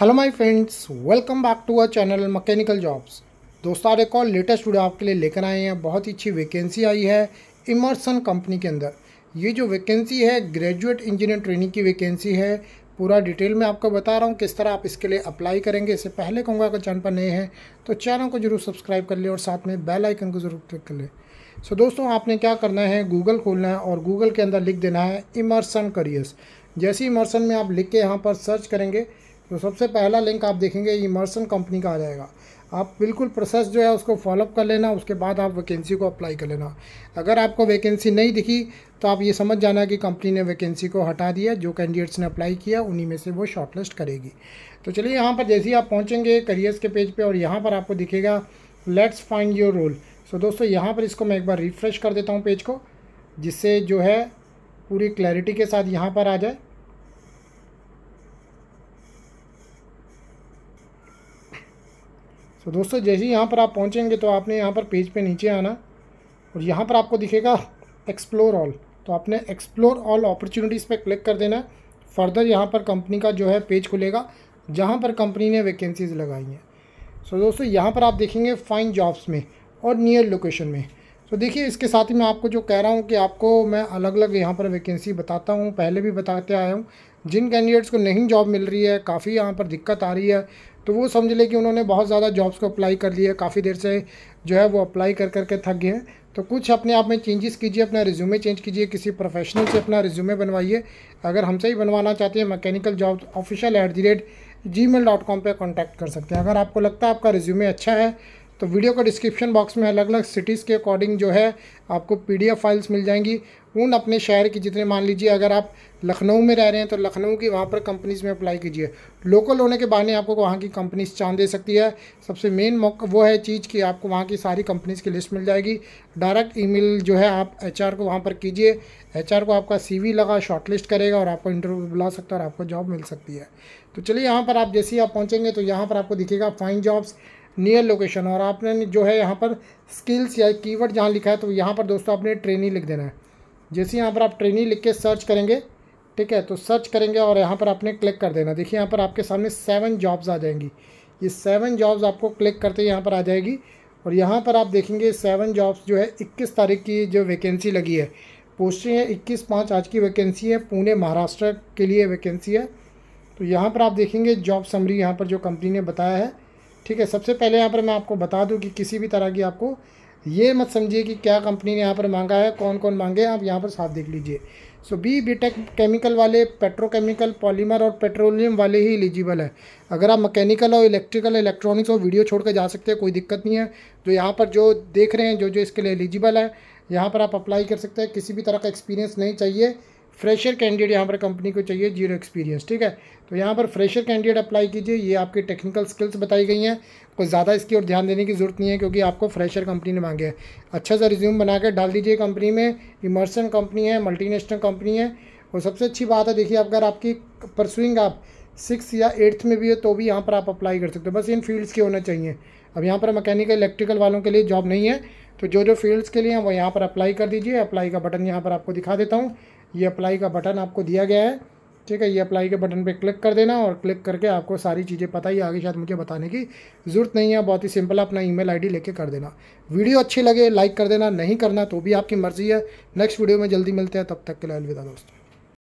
hello my friends welcome back to our channel mechanical jobs दोस्तों आज एक और लेटेस्ट वीडियो आपके लिए लेकर आए हैं बहुत ही अच्छी वैकेंसी आई है इमर्सन कंपनी के अंदर ये जो वैकेंसी है ग्रेजुएट इंजीनियर ट्रेनिंग की वैकेंसी है पूरा डिटेल में आपको बता रहा हूँ किस तरह आप इसके लिए अप्लाई करेंगे इससे पहले कहूँगा अगर चैनल पर नए हैं तो चैनल को जरूर सब्सक्राइब कर लें और साथ में बेल आइकन को जरूर क्लिक कर लें सो so, दोस्तों आपने क्या करना है गूगल खोलना है और गूगल के अंदर लिख देना है इमर्सन करियर्स जैसे इमर्सन में आप लिख के यहाँ पर सर्च करेंगे तो सबसे पहला लिंक आप देखेंगे इमर्सन कंपनी का आ जाएगा आप बिल्कुल प्रोसेस जो है उसको फॉलोअप कर लेना उसके बाद आप वैकेंसी को अप्लाई कर लेना अगर आपको वैकेंसी नहीं दिखी तो आप ये समझ जाना कि कंपनी ने वैकेंसी को हटा दिया जो कैंडिडेट्स ने अप्लाई किया उन्हीं में से वो शॉर्टलिस्ट करेगी तो चलिए यहाँ पर जैसे ही आप पहुँचेंगे करियर्स के पेज पर पे और यहाँ पर आपको दिखेगा let's find your role so दोस्तों यहाँ पर इसको मैं एक बार रिफ्रेश कर देता हूँ पेज को जिससे जो है पूरी क्लैरिटी के साथ यहाँ पर आ जाए तो दोस्तों जैसे ही यहाँ पर आप पहुँचेंगे तो आपने यहाँ पर पेज पे नीचे आना और यहाँ पर आपको दिखेगा एक्सप्लोर ऑल तो आपने एक्सप्लोर ऑल अपॉर्चुनिटीज़ पे क्लिक कर देना फर्दर यहाँ पर कंपनी का जो है पेज खुलेगा जहाँ पर कंपनी ने वैकेंसीज़ लगाई हैं सो दोस्तों यहाँ पर आप देखेंगे फाइन जॉब्स में और नियर लोकेशन में तो देखिए इसके साथ ही मैं आपको जो कह रहा हूँ कि आपको मैं अलग अलग यहाँ पर वैकेंसी बताता हूँ पहले भी बताते आया हूँ जिन कैंडिडेट्स को नहीं जॉब मिल रही है काफ़ी यहाँ पर दिक्कत आ रही है तो वो समझ ले कि उन्होंने बहुत ज़्यादा जॉब्स को अप्लाई कर लिया काफ़ी देर से जो है वो अप्लाई कर करके थक गए हैं तो कुछ अपने आप में चेंजेस कीजिए अपना रिज्यूमे चेंज कीजिए किसी प्रोफेशनल से अपना रिज्यूमे बनवाइए अगर हमसे ही बनवाना चाहते हैं mechanical job official at the rate Gmail dot com पर कॉन्टैक्ट कर सकते हैं अगर आपको लगता है आपका रिज्यूमे अच्छा है तो वीडियो का डिस्क्रिप्शन बॉक्स में अलग अलग सिटीज़ के अकॉर्डिंग जो है आपको पीडीएफ फाइल्स मिल जाएंगी उन अपने शहर की जितने मान लीजिए अगर आप लखनऊ में रह रहे हैं तो लखनऊ की वहाँ पर कंपनीज़ में अप्लाई कीजिए लोकल होने के बहाने आपको वहाँ की कंपनीज चांद दे सकती है सबसे मेन मौका वो है चीज़ कि आपको वहाँ की सारी कंपनीज़ की लिस्ट मिल जाएगी डायरेक्ट ईमेल जो है आप एच को वहाँ पर कीजिए एच को आपका सी लगा शॉर्ट करेगा और आपको इंटरव्यू बुला सकता है और आपको जॉब मिल सकती है तो चलिए यहाँ पर आप जैसे ही आप पहुँचेंगे तो यहाँ पर आपको दिखेगा फाइन जॉब्स नियर लोकेशन और आपने जो है यहाँ पर स्किल्स या कीवर्ड जहाँ लिखा है तो यहाँ पर दोस्तों आपने ट्रेनी लिख देना है जैसे यहाँ पर आप ट्रेनी लिख के सर्च करेंगे ठीक है तो सर्च करेंगे और यहाँ पर आपने क्लिक कर देना देखिए यहाँ पर आपके सामने सेवन जॉब्स आ जाएंगी ये सेवन जॉब्स आपको क्लिक करते ही यहाँ पर आ जाएगी और यहाँ पर आप देखेंगे सेवन जॉब्स जो है इक्कीस तारीख की जो वैकेंसी लगी है पोस्टिंग है इक्कीस पाँच आज की वैकेंसी है पुणे महाराष्ट्र के लिए वैकेंसी है तो यहाँ पर आप देखेंगे जॉब समरी यहाँ पर जो कंपनी ने बताया है ठीक है सबसे पहले यहाँ पर मैं आपको बता दूँ कि किसी भी तरह की आपको ये मत समझिए कि क्या कंपनी ने यहाँ पर मांगा है कौन कौन मांगे हैं आप यहाँ पर साथ देख लीजिए so B B tech chemical वाले पेट्रोकेमिकल पॉलीमर और पेट्रोलियम वाले ही एलिजिबल है अगर आप मैकेनिकल और इलेक्ट्रिकल इलेक्ट्रॉनिक्स और वीडियो छोड़ कर जा सकते हैं कोई दिक्कत नहीं है तो यहाँ पर जो देख रहे हैं जो जो इसके लिए एलिजिबल है यहाँ पर आप अप्लाई कर सकते हैं किसी भी तरह का एक्सपीरियंस नहीं चाहिए फ्रेशर कैंडिडेट यहाँ पर कंपनी को चाहिए जीरो एक्सपीरियंस ठीक है तो यहाँ पर फ्रेशर कैंडिडेट अप्लाई कीजिए ये आपकी टेक्निकल स्किल्स बताई गई हैं कुछ ज़्यादा इसकी ओर ध्यान देने की ज़रूरत नहीं है क्योंकि आपको फ्रेशर कंपनी ने मांगे है अच्छा सा रिज्यूम बना के डाल दीजिए कंपनी में इमर्सन कंपनी है मल्टीनेशनल कंपनी है और सबसे अच्छी बात है देखिए अगर आपकी परसुइंग आप सिक्स या एट्थ में भी हो तो भी यहाँ पर आप अप्लाई कर सकते हो बस इन फील्ड्स के होना चाहिए अब यहाँ पर मैकेनिकल इलेक्ट्रिकल वालों के लिए जॉब नहीं है तो जो जो फील्ड्स के लिए हैं वो यहाँ पर अप्लाई कर दीजिए अप्लाई का बटन यहाँ पर आपको दिखा देता हूँ ये अप्लाई का बटन आपको दिया गया है ठीक है ये अप्लाई के बटन पे क्लिक कर देना और क्लिक करके आपको सारी चीज़ें पता ही आगे शायद मुझे बताने की ज़रूरत नहीं है बहुत ही सिंपल अपना ईमेल आईडी लेके कर देना वीडियो अच्छी लगे लाइक कर देना नहीं करना तो भी आपकी मर्ज़ी है नेक्स्ट वीडियो में जल्दी मिलते हैं तब तक के लिए अलविदा दोस्तों